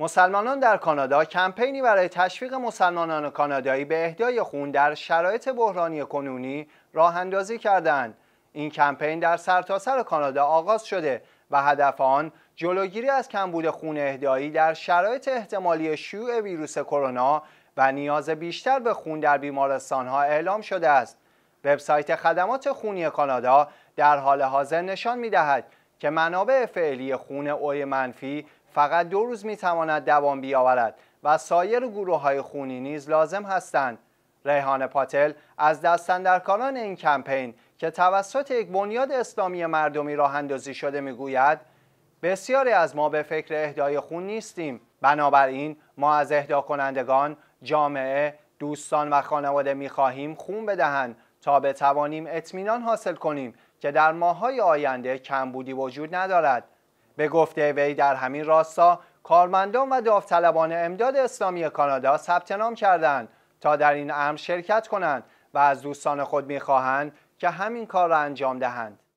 مسلمانان در کانادا کمپینی برای تشویق مسلمانان کانادایی به اهدای خون در شرایط بحرانی کنونی راه اندازی کردند. این کمپین در سرتاسر سر کانادا آغاز شده و هدف آن جلوگیری از کمبود خون اهدایی در شرایط احتمالی شیوع ویروس کرونا و نیاز بیشتر به خون در بیمارستان ها اعلام شده است. وبسایت خدمات خونی کانادا در حال حاضر نشان می دهد که منابع فعلی خون اوی منفی فقط دو روز میتواند دوام بیاورد و سایر گروه های خونی نیز لازم هستند ریحان پاتل از دستندرکاران این کمپین که توسط یک بنیاد اسلامی مردمی راه اندازی شده میگوید بسیاری از ما به فکر اهدای خون نیستیم بنابراین ما از اهدا کنندگان جامعه دوستان و خانواده میخواهیم خون بدهند تا بتوانیم اطمینان حاصل کنیم که در ماههای آینده کمبودی وجود ندارد به گفته وی در همین راستا کارمندان و داوطلبان امداد اسلامی کانادا ثبت نام کردند تا در این امر شرکت کنند و از دوستان خود میخواهند که همین کار را انجام دهند